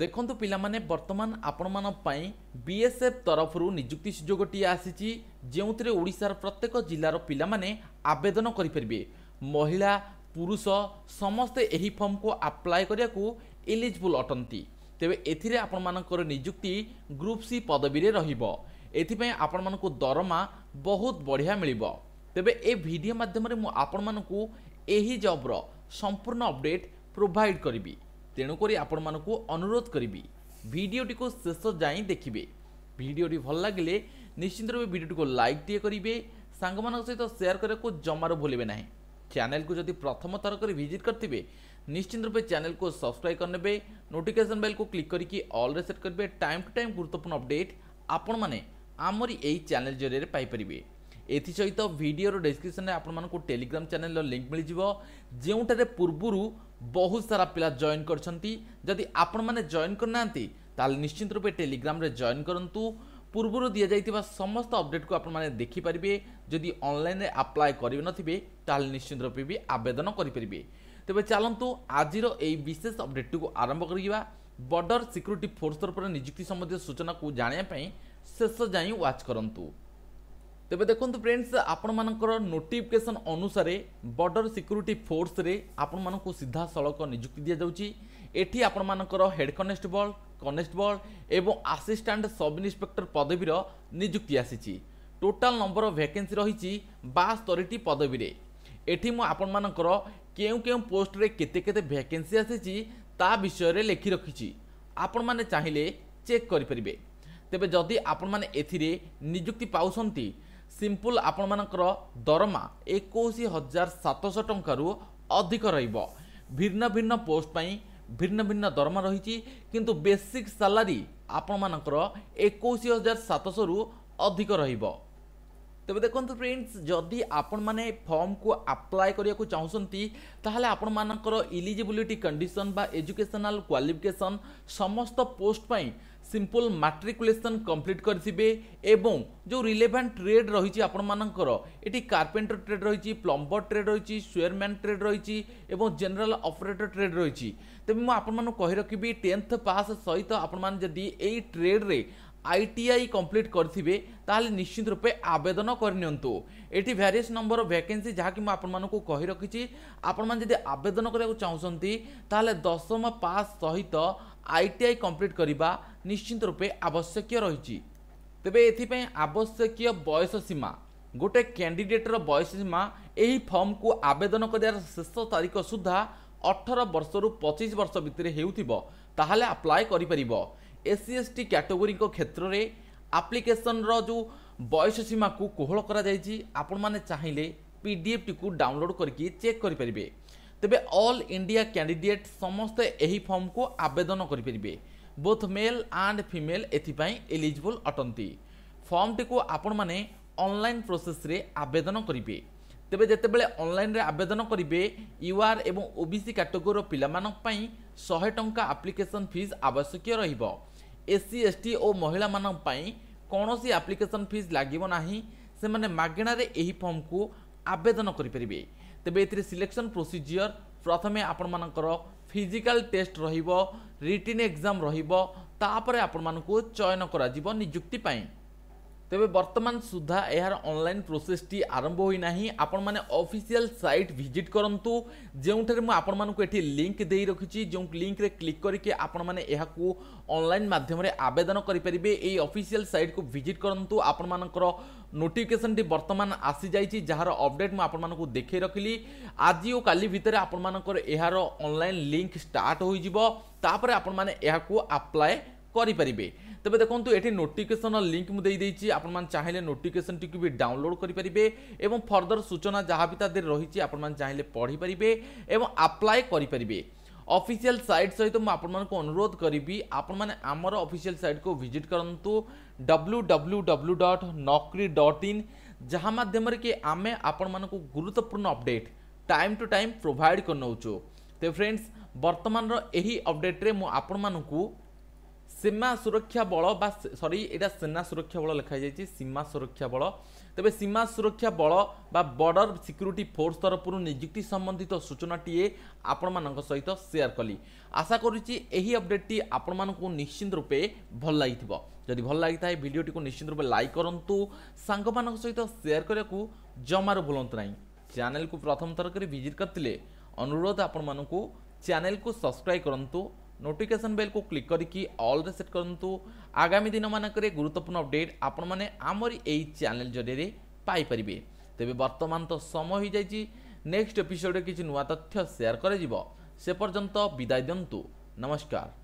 ଦେଖନ୍ତୁ ପିଲାମାନେ ବର୍ତ୍ତମାନ ଆପଣମାନଙ୍କ ପାଇଁ ବିଏସ୍ଏଫ୍ ତରଫରୁ ନିଯୁକ୍ତି ସୁଯୋଗଟିଏ ଆସିଛି ଯେଉଁଥିରେ ଓଡ଼ିଶାର ପ୍ରତ୍ୟେକ ଜିଲ୍ଲାର ପିଲାମାନେ ଆବେଦନ କରିପାରିବେ ମହିଳା ପୁରୁଷ ସମସ୍ତେ ଏହି ଫର୍ମକୁ ଆପ୍ଲାଏ କରିବାକୁ ଏଲିଜିବୁଲ୍ ଅଟନ୍ତି ତେବେ ଏଥିରେ ଆପଣମାନଙ୍କର ନିଯୁକ୍ତି ଗ୍ରୁପ୍ ସି ପଦବୀରେ ରହିବ ଏଥିପାଇଁ ଆପଣମାନଙ୍କୁ ଦରମା ବହୁତ ବଢ଼ିଆ ମିଳିବ ତେବେ ଏ ଭିଡ଼ିଓ ମାଧ୍ୟମରେ ମୁଁ ଆପଣମାନଙ୍କୁ ଏହି ଜବ୍ର ସମ୍ପୂର୍ଣ୍ଣ ଅପଡ଼େଟ୍ ପ୍ରୋଭାଇଡ଼ କରିବି ତେଣୁକରି ଆପଣମାନଙ୍କୁ ଅନୁରୋଧ କରିବି ଭିଡ଼ିଓଟିକୁ ଶେଷ ଯାଏଁ ଦେଖିବେ ଭିଡ଼ିଓଟି ଭଲ ଲାଗିଲେ ନିଶ୍ଚିନ୍ତ ରୂପେ ଭିଡ଼ିଓଟିକୁ ଲାଇକ୍ ଟିଏ କରିବେ ସାଙ୍ଗମାନଙ୍କ ସହିତ ସେୟାର କରିବାକୁ ଜମାରୁ ଭୁଲିବେ ନାହିଁ ଚ୍ୟାନେଲକୁ ଯଦି ପ୍ରଥମ ଥର କରି ଭିଜିଟ୍ କରିଥିବେ ନିଶ୍ଚିନ୍ତ ରୂପେ ଚ୍ୟାନେଲକୁ ସବସ୍କ୍ରାଇବ୍ କରିନେବେ ନୋଟିଫିକେସନ୍ ବେଲ୍କୁ କ୍ଲିକ୍ କରିକି ଅଲ୍ରେ ସେଟ୍ କରିବେ ଟାଇମ୍ ଟୁ ଟାଇମ୍ ଗୁରୁତ୍ୱପୂର୍ଣ୍ଣ ଅପଡେଟ୍ ଆପଣମାନେ ଆମରି ଏହି ଚ୍ୟାନେଲ୍ ଜରିଆରେ ପାଇପାରିବେ ଏଥିସହିତ ଭିଡ଼ିଓର ଡେସ୍କ୍ରିପସନ୍ରେ ଆପଣମାନଙ୍କୁ ଟେଲିଗ୍ରାମ ଚ୍ୟାନେଲର ଲିଙ୍କ୍ ମିଳିଯିବ ଯେଉଁଠାରେ ପୂର୍ବରୁ ବହୁତ ସାରା ପିଲା ଜଏନ୍ କରିଛନ୍ତି ଯଦି ଆପଣମାନେ ଜଏନ୍ କରିନାହାନ୍ତି ତାହେଲେ ନିଶ୍ଚିତ ରୂପେ ଟେଲିଗ୍ରାମରେ ଜଏନ୍ କରନ୍ତୁ ପୂର୍ବରୁ ଦିଆଯାଇଥିବା ସମସ୍ତ ଅପଡେଟ୍କୁ ଆପଣମାନେ ଦେଖିପାରିବେ ଯଦି ଅନଲାଇନ୍ରେ ଆପ୍ଲାଏ କରିନଥିବେ ତାହେଲେ ନିଶ୍ଚିତ ରୂପେ ବି ଆବେଦନ କରିପାରିବେ ତେବେ ଚାଲନ୍ତୁ ଆଜିର ଏହି ବିଶେଷ ଅପଡେଟ୍ଟିକୁ ଆରମ୍ଭ କରିବା ବର୍ଡର ସିକ୍ୟୁରିଟି ଫୋର୍ସ ତରଫରୁ ନିଯୁକ୍ତି ସମ୍ବନ୍ଧୀୟ ସୂଚନାକୁ ଜାଣିବା ପାଇଁ ଶେଷ ଯାଇ ୱାଚ୍ କରନ୍ତୁ ତେବେ ଦେଖନ୍ତୁ ଫ୍ରେଣ୍ଡସ୍ ଆପଣମାନଙ୍କର ନୋଟିଫିକେସନ୍ ଅନୁସାରେ ବର୍ଡ଼ର ସିକ୍ୟୁରିଟି ଫୋର୍ସରେ ଆପଣମାନଙ୍କୁ ସିଧାସଳଖ ନିଯୁକ୍ତି ଦିଆଯାଉଛି ଏଠି ଆପଣମାନଙ୍କର ହେଡ଼୍ କନେଷ୍ଟବଳ କନେଷ୍ଟବଳ ଏବଂ ଆସିଷ୍ଟାଣ୍ଟ ସବ୍ ଇନ୍ସପେକ୍ଟର ପଦବୀର ନିଯୁକ୍ତି ଆସିଛି ଟୋଟାଲ୍ ନମ୍ବର ଅଫ୍ ଭ୍ୟାକେନ୍ସି ରହିଛି ବାସ୍ତରୀଟି ପଦବୀରେ ଏଠି ମୁଁ ଆପଣମାନଙ୍କର କେଉଁ କେଉଁ ପୋଷ୍ଟରେ କେତେ କେତେ ଭ୍ୟାକେନ୍ସି ଆସିଛି ତା ବିଷୟରେ ଲେଖି ରଖିଛି ଆପଣମାନେ ଚାହିଁଲେ ଚେକ୍ କରିପାରିବେ ତେବେ ଯଦି ଆପଣମାନେ ଏଥିରେ ନିଯୁକ୍ତି ପାଉଛନ୍ତି ସିମ୍ପୁଲ ଆପଣମାନଙ୍କର ଦରମା ଏକୋଇଶ ହଜାର ସାତଶହ ଟଙ୍କାରୁ ଅଧିକ ରହିବ ଭିନ୍ନ ଭିନ୍ନ ପୋଷ୍ଟ ପାଇଁ ଭିନ୍ନ ଭିନ୍ନ ଦରମା ରହିଛି କିନ୍ତୁ ବେସିକ୍ ସାଲାରୀ ଆପଣମାନଙ୍କର ଏକୋଇଶ ହଜାର ସାତଶହରୁ ଅଧିକ ରହିବ তবে দেখুন ফ্রেন্ডস যদি আপনার ফর্মকু আপ্লাই করা চাহুমান তাহলে আপনার ইলিজিবিলিটি কন্ডিশন বা এজুকেশনাল কোয়ালিফিকেসন সমস্ত পোস্ট পাই সিম্পল মাট্রিকুলেসন কমপ্লিট করে এবং যে রিলেভান্ট ট্রেড রয়েছে আপনার এটি কার্পেন্টর ট্রেড রয়েছে প্লম্বর ট্রেড রয়েছে সুয়ারম্যান ট্রেড রয়েছে এবং জেনারেল অপরেটর ট্রেড রয়েছে তেমনি আপনার কহি রাখবি টেন্থ পাস সহিত আপনার যদি এই ট্রেড্রে আইটিআই কমপ্লিট করে তাহলে নিশ্চিত রূপে আবেদন করে নিউ এটি ভ্যারিয়স নম্বর ভ্যাকেন্সি যা কি আপনার কহি রাখি আপনার যদি আবেদন করা চাহুমান তাহলে দশম পাস সহিত আইটিআই কমপ্লিট করা নিশ্চিত রূপে আবশ্যক রয়েছে তবে এথিপাই আবশ্যক বয়স সীমা গোটে ক্যান্ডিডেটর বয়স সীমা এই ফর্মকু আবেদন করার শেষ তারিখ সুদ্ধা অঠর বর্ষর পঁচিশ বর্ষ ভিতরে হেউথিব তাহলে আপ্লায় করিপারিব ଏସ୍ ସି ଏସ୍ ଟି କ୍ୟାଟେଗୋରୀଙ୍କ କ୍ଷେତ୍ରରେ ଆପ୍ଲିକେସନ୍ର ଯେଉଁ ବୟସ ସୀମାକୁ କୋହଳ କରାଯାଇଛି ଆପଣମାନେ ଚାହିଁଲେ ପିଡ଼ିଏଫ୍ଟିକୁ ଡାଉନଲୋଡ଼୍ କରିକି ଚେକ୍ କରିପାରିବେ ତେବେ ଅଲ୍ ଇଣ୍ଡିଆ କ୍ୟାଣ୍ଡିଡେଟ୍ ସମସ୍ତେ ଏହି ଫର୍ମକୁ ଆବେଦନ କରିପାରିବେ ବୋଥ୍ ମେଲ୍ ଆଣ୍ଡ ଫିମେଲ୍ ଏଥିପାଇଁ ଏଲିଜିବୁଲ୍ ଅଟନ୍ତି ଫର୍ମଟିକୁ ଆପଣମାନେ ଅନଲାଇନ୍ ପ୍ରୋସେସ୍ରେ ଆବେଦନ କରିବେ ତେବେ ଯେତେବେଳେ ଅନଲାଇନ୍ରେ ଆବେଦନ କରିବେ ୟୁଆର୍ ଏବଂ ଓବିସି କାଟେଗୋରୀର ପିଲାମାନଙ୍କ ପାଇଁ ଶହେ ଟଙ୍କା ଆପ୍ଲିକେସନ୍ ଫିସ୍ ଆବଶ୍ୟକୀୟ ରହିବ ଏସ୍ସି ଏସ୍ଟି ଓ ମହିଳାମାନଙ୍କ ପାଇଁ କୌଣସି ଆପ୍ଲିକେସନ୍ ଫିସ୍ ଲାଗିବ ନାହିଁ ସେମାନେ ମାଗଣାରେ ଏହି ଫର୍ମକୁ ଆବେଦନ କରିପାରିବେ ତେବେ ଏଥିରେ ସିଲେକ୍ସନ୍ ପ୍ରୋସିଜିଅର ପ୍ରଥମେ ଆପଣମାନଙ୍କର ଫିଜିକାଲ୍ ଟେଷ୍ଟ ରହିବ ରିଟିନ୍ ଏକ୍ଜାମ୍ ରହିବ ତାପରେ ଆପଣମାନଙ୍କୁ ଚୟନ କରାଯିବ ନିଯୁକ୍ତି ପାଇଁ ତେବେ ବର୍ତ୍ତମାନ ସୁଦ୍ଧା ଏହାର ଅନଲାଇନ୍ ପ୍ରୋସେସ୍ଟି ଆରମ୍ଭ ହୋଇନାହିଁ ଆପଣମାନେ ଅଫିସିଆଲ୍ ସାଇଟ୍ ଭିଜିଟ୍ କରନ୍ତୁ ଯେଉଁଠାରେ ମୁଁ ଆପଣମାନଙ୍କୁ ଏଠି ଲିଙ୍କ୍ ଦେଇ ରଖିଛି ଯେଉଁ ଲିଙ୍କ୍ରେ କ୍ଲିକ୍ କରିକି ଆପଣମାନେ ଏହାକୁ ଅନଲାଇନ୍ ମାଧ୍ୟମରେ ଆବେଦନ କରିପାରିବେ ଏହି ଅଫିସିଆଲ୍ ସାଇଟ୍କୁ ଭିଜିଟ୍ କରନ୍ତୁ ଆପଣମାନଙ୍କର ନୋଟିଫିକେସନ୍ଟି ବର୍ତ୍ତମାନ ଆସିଯାଇଛି ଯାହାର ଅପଡ଼େଟ୍ ମୁଁ ଆପଣମାନଙ୍କୁ ଦେଖାଇ ରଖିଲି ଆଜି ଓ କାଲି ଭିତରେ ଆପଣମାନଙ୍କର ଏହାର ଅନଲାଇନ୍ ଲିଙ୍କ୍ ଷ୍ଟାର୍ଟ ହୋଇଯିବ ତାପରେ ଆପଣମାନେ ଏହାକୁ ଆପ୍ଲାଏ କରିପାରିବେ ତେବେ ଦେଖନ୍ତୁ ଏଠି ନୋଟିଫିକେସନ୍ ଲିଙ୍କ୍ ମୁଁ ଦେଇଦେଇଛି ଆପଣମାନେ ଚାହିଁଲେ ନୋଟିଫିକେସନ୍ଟିକୁ ବି ଡାଉନଲୋଡ଼୍ କରିପାରିବେ ଏବଂ ଫର୍ଦର ସୂଚନା ଯାହା ବି ତା ଦେହରେ ରହିଛି ଆପଣମାନେ ଚାହିଁଲେ ପଢ଼ିପାରିବେ ଏବଂ ଆପ୍ଲାଏ କରିପାରିବେ অফিসিয়াল সাইট সহিত মু আপনার অনুরোধ করবি আপনার আমার অফিসিয়াল সাইট কু ভিজিট করতু W W W dot Naukri dot in যা মাধ্যমে কি আমি আপনার গুরুত্বপূর্ণ update time to time provide করে নেছু তো ফ্রেন্ডস বর্তমানর এই অপডেট্রে মু আপনার ସୀମା ସୁରକ୍ଷା ବଳ ବା ସରି ଏଇଟା ସେନା ସୁରକ୍ଷା ବଳ ଲେଖାଯାଇଛି ସୀମା ସୁରକ୍ଷା ବଳ ତେବେ ସୀମା ସୁରକ୍ଷା ବଳ ବା ବର୍ଡର ସିକ୍ୟୁରିଟି ଫୋର୍ସ ତରଫରୁ ନିଯୁକ୍ତି ସମ୍ବନ୍ଧିତ ସୂଚନାଟିଏ ଆପଣମାନଙ୍କ ସହିତ ସେୟାର କଲି ଆଶା କରୁଛି ଏହି ଅପଡେଟ୍ଟି ଆପଣମାନଙ୍କୁ ନିଶ୍ଚିନ୍ତ ରୂପେ ଭଲ ଲାଗିଥିବ ଯଦି ଭଲ ଲାଗିଥାଏ ଭିଡ଼ିଓଟିକୁ ନିଶ୍ଚିନ୍ତ ରୂପେ ଲାଇକ୍ କରନ୍ତୁ ସାଙ୍ଗମାନଙ୍କ ସହିତ ସେୟାର କରିବାକୁ ଜମାରୁ ଭୁଲନ୍ତୁ ନାହିଁ ଚ୍ୟାନେଲକୁ ପ୍ରଥମ ଥର କରି ଭିଜିଟ୍ କରିଥିଲେ ଅନୁରୋଧ ଆପଣମାନଙ୍କୁ ଚ୍ୟାନେଲକୁ ସବସ୍କ୍ରାଇବ୍ କରନ୍ତୁ ନୋଟିଫିକେସନ୍ ବେଲ୍କୁ କ୍ଲିକ୍ କରିକି ଅଲ୍ରେ ସେଟ୍ କରନ୍ତୁ ଆଗାମୀ ଦିନମାନଙ୍କରେ ଗୁରୁତ୍ୱପୂର୍ଣ୍ଣ ଅପଡ଼େଟ୍ ଆପଣମାନେ ଆମରି ଏହି ଚ୍ୟାନେଲ୍ ଜରିଆରେ ପାଇପାରିବେ ତେବେ ବର୍ତ୍ତମାନ ତ ସମୟ ହୋଇଯାଇଛି ନେକ୍ସଟ ଏପିସୋଡ଼ରେ କିଛି ନୂଆ ତଥ୍ୟ ସେୟାର କରାଯିବ ସେ ପର୍ଯ୍ୟନ୍ତ ବିଦାୟ ଦିଅନ୍ତୁ ନମସ୍କାର